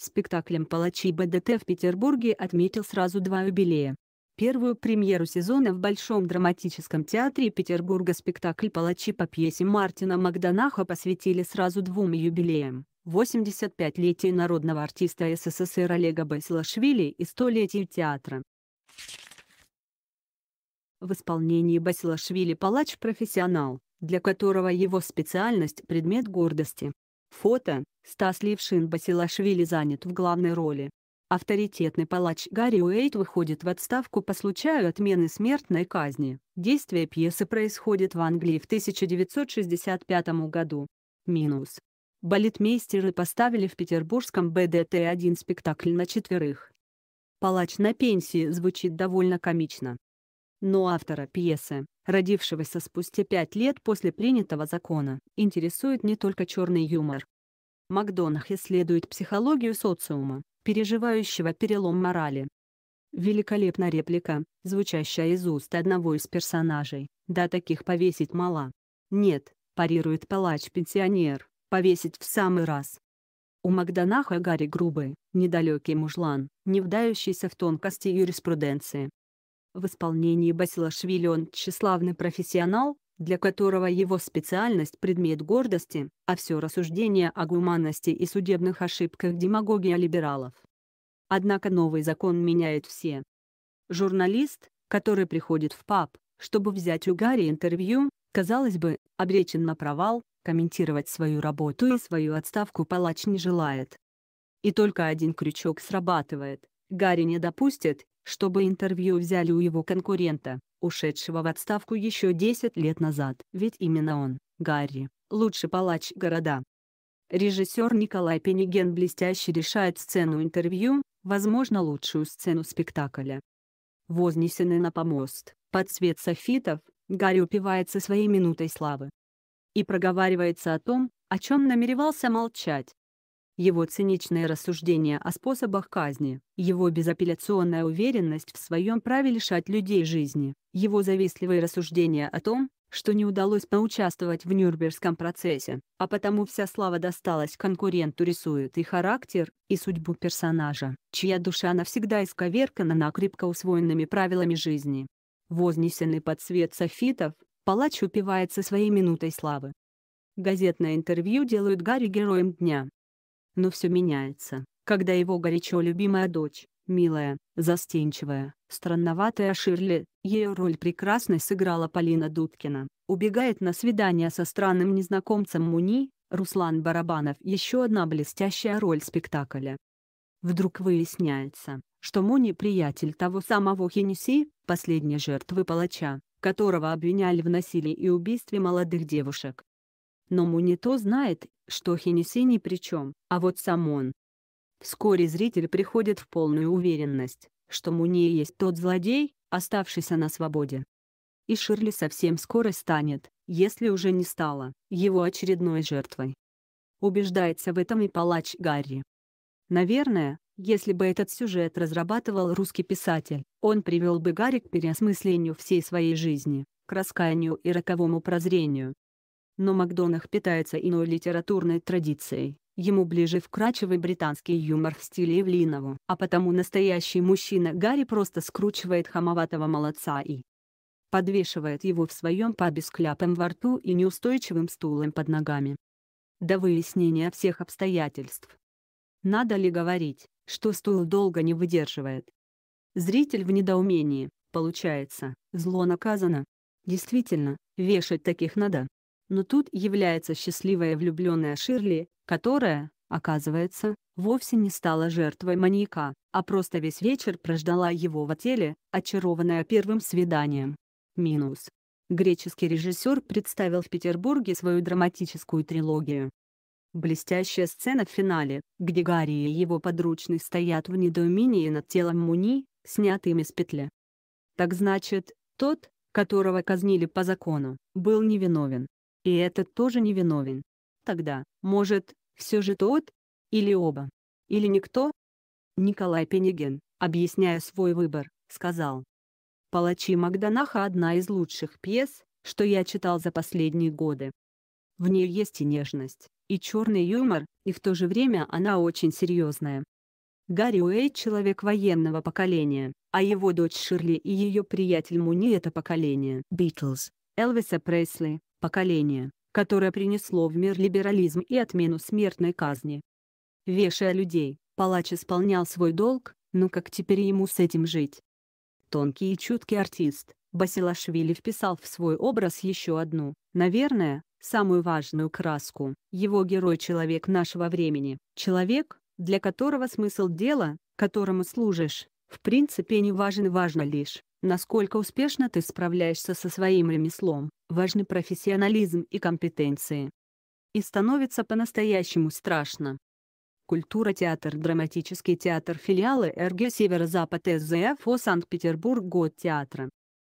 Спектаклем «Палачи БДТ» в Петербурге отметил сразу два юбилея. Первую премьеру сезона в Большом драматическом театре Петербурга спектакль «Палачи» по пьесе Мартина Макдонаха посвятили сразу двум юбилеям. 85-летие народного артиста СССР Олега Басилашвили и 100 столетие театра. В исполнении Басилашвили палач-профессионал, для которого его специальность – предмет гордости. Фото. Стас Левшин Басилашвили занят в главной роли. Авторитетный палач Гарри Уэйт выходит в отставку по случаю отмены смертной казни. Действие пьесы происходит в Англии в 1965 году. Минус. Балетмейстеры поставили в петербургском БДТ один спектакль на четверых. Палач на пенсии звучит довольно комично. Но автора пьесы, родившегося спустя пять лет после принятого закона, интересует не только черный юмор. Макдонах исследует психологию социума, переживающего перелом морали. Великолепная реплика, звучащая из уст одного из персонажей, да таких повесить мало. Нет, парирует палач-пенсионер, повесить в самый раз. У Макдонаха Гарри грубый, недалекий мужлан, не вдающийся в тонкости юриспруденции, в исполнении Басилашвили он тщеславный профессионал, для которого его специальность – предмет гордости, а все рассуждение о гуманности и судебных ошибках – демагогия либералов. Однако новый закон меняет все. Журналист, который приходит в паб, чтобы взять у Гарри интервью, казалось бы, обречен на провал, комментировать свою работу и свою отставку палач не желает. И только один крючок срабатывает, Гарри не допустит, чтобы интервью взяли у его конкурента, ушедшего в отставку еще 10 лет назад. Ведь именно он, Гарри, лучший палач города. Режиссер Николай Пениген блестяще решает сцену интервью, возможно лучшую сцену спектакля. Вознесенный на помост, под свет софитов, Гарри упивается своей минутой славы. И проговаривается о том, о чем намеревался молчать, его циничные рассуждения о способах казни, его безапелляционная уверенность в своем праве лишать людей жизни, его завистливые рассуждения о том, что не удалось поучаствовать в Нюрнбергском процессе, а потому вся слава досталась конкуренту рисует и характер, и судьбу персонажа, чья душа навсегда исковеркана накрепко усвоенными правилами жизни. Вознесенный под свет софитов, палач упивается своей минутой славы. Газетное интервью делают Гарри героем дня но все меняется, когда его горячо любимая дочь, милая, застенчивая, странноватая Ширли, ее роль прекрасно сыграла Полина Дудкина, убегает на свидание со странным незнакомцем Муни, Руслан Барабанов еще одна блестящая роль спектакля. Вдруг выясняется, что Муни приятель того самого Хенеси, последней жертвы палача, которого обвиняли в насилии и убийстве молодых девушек. Но Мунито знает, что Хинеси ни при чем, а вот сам он. Вскоре зритель приходит в полную уверенность, что Муни есть тот злодей, оставшийся на свободе. И Ширли совсем скоро станет, если уже не стала, его очередной жертвой. Убеждается в этом и палач Гарри. Наверное, если бы этот сюжет разрабатывал русский писатель, он привел бы Гарри к переосмыслению всей своей жизни, к раскаянию и роковому прозрению, но Макдонах питается иной литературной традицией. Ему ближе вкрачивый британский юмор в стиле Эвлинову, а потому настоящий мужчина Гарри просто скручивает хамоватого молодца и подвешивает его в своем пабе с кляпом во рту и неустойчивым стулом под ногами. До выяснения всех обстоятельств. Надо ли говорить, что стул долго не выдерживает? Зритель в недоумении, получается, зло наказано. Действительно, вешать таких надо. Но тут является счастливая влюбленная Ширли, которая, оказывается, вовсе не стала жертвой маньяка, а просто весь вечер прождала его в отеле, очарованная первым свиданием. Минус. Греческий режиссер представил в Петербурге свою драматическую трилогию. Блестящая сцена в финале, где Гарри и его подручный стоят в недоумении над телом Муни, снятым из петли. Так значит, тот, которого казнили по закону, был невиновен и этот тоже невиновен. Тогда, может, все же тот? Или оба? Или никто? Николай Пенеген, объясняя свой выбор, сказал. «Палачи Макдонаха одна из лучших пьес, что я читал за последние годы. В ней есть и нежность, и черный юмор, и в то же время она очень серьезная. Гарри Уэй – человек военного поколения, а его дочь Ширли и ее приятель Муни – это поколение Битлз, Элвиса Пресли, поколение, которое принесло в мир либерализм и отмену смертной казни. Вешая людей, палач исполнял свой долг, но как теперь ему с этим жить? Тонкий и чуткий артист, Басилашвили вписал в свой образ еще одну, наверное, самую важную краску. Его герой-человек нашего времени, человек, для которого смысл дела, которому служишь, в принципе не важен важно лишь, Насколько успешно ты справляешься со своим ремеслом, важны профессионализм и компетенции. И становится по-настоящему страшно. Культура театр Драматический театр филиалы РГ Северо-Запад СЗФ о Санкт-Петербург Год театра